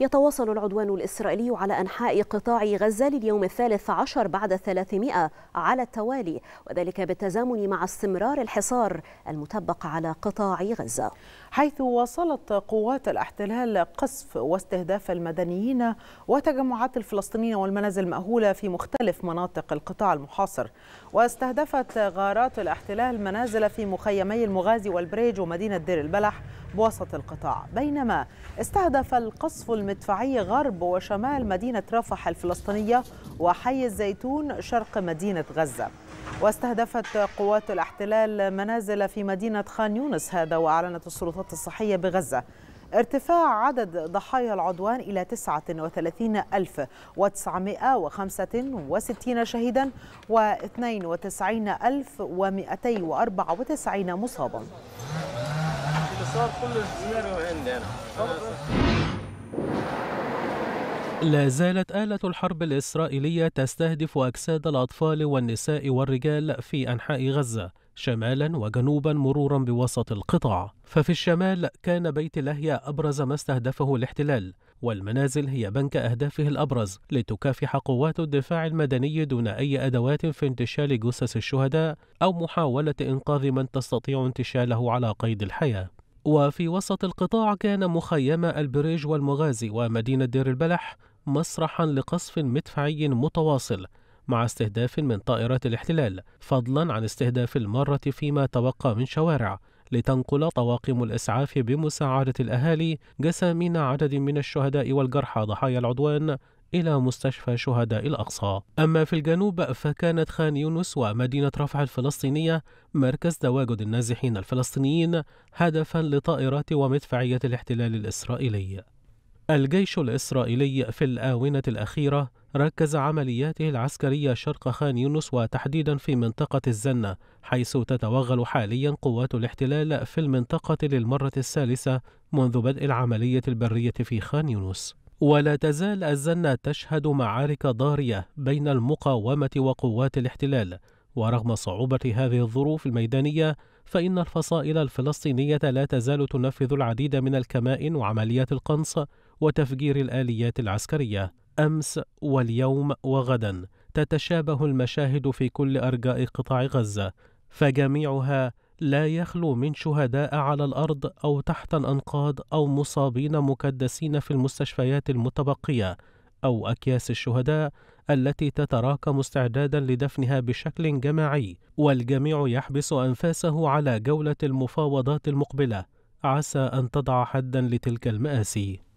يتواصل العدوان الإسرائيلي على أنحاء قطاع غزة لليوم الثالث عشر بعد 300 على التوالي وذلك بالتزامن مع استمرار الحصار المطبق على قطاع غزة حيث واصلت قوات الاحتلال قصف واستهداف المدنيين وتجمعات الفلسطينيين والمنازل المأهولة في مختلف مناطق القطاع المحاصر واستهدفت غارات الاحتلال منازل في مخيمي المغازي والبريج ومدينة دير البلح بوسط القطاع بينما استهدف القصف المدفعي غرب وشمال مدينة رفح الفلسطينية وحي الزيتون شرق مدينة غزة واستهدفت قوات الاحتلال منازل في مدينة خان يونس هذا وأعلنت السلطات الصحية بغزة ارتفاع عدد ضحايا العدوان إلى 39965 شهيدا و92294 مصابا. لا زالت آلة الحرب الإسرائيلية تستهدف أجساد الأطفال والنساء والرجال في أنحاء غزة شمالا وجنوبا مرورا بوسط القطاع ففي الشمال كان بيت لهيا أبرز ما استهدفه الاحتلال والمنازل هي بنك أهدافه الأبرز لتكافح قوات الدفاع المدني دون أي أدوات في انتشال جثث الشهداء أو محاولة إنقاذ من تستطيع انتشاله على قيد الحياة وفي وسط القطاع كان مخيم البريج والمغازي ومدينة دير البلح مسرحا لقصف مدفعي متواصل مع استهداف من طائرات الاحتلال فضلا عن استهداف المارة فيما تبقى من شوارع لتنقل طواقم الإسعاف بمساعدة الأهالي جسامين عدد من الشهداء والجرحى ضحايا العدوان إلى مستشفى شهداء الأقصى. أما في الجنوب فكانت خان يونس ومدينة رفح الفلسطينية مركز تواجد النازحين الفلسطينيين هدفا لطائرات ومدفعية الاحتلال الإسرائيلي. الجيش الإسرائيلي في الآونة الأخيرة ركز عملياته العسكرية شرق خان يونس وتحديدا في منطقة الزنة حيث تتوغل حاليا قوات الاحتلال في المنطقة للمرة الثالثة منذ بدء العملية البرية في خان يونس ولا تزال الزنة تشهد معارك ضارية بين المقاومة وقوات الاحتلال ورغم صعوبة هذه الظروف الميدانية فإن الفصائل الفلسطينية لا تزال تنفذ العديد من الكمائن وعمليات القنص وتفجير الآليات العسكرية أمس واليوم وغدا تتشابه المشاهد في كل أرجاء قطاع غزة فجميعها لا يخلو من شهداء على الأرض أو تحت الأنقاض أو مصابين مكدسين في المستشفيات المتبقية أو أكياس الشهداء التي تتراكم استعدادا لدفنها بشكل جماعي والجميع يحبس انفاسه على جوله المفاوضات المقبله عسى ان تضع حدا لتلك الماسي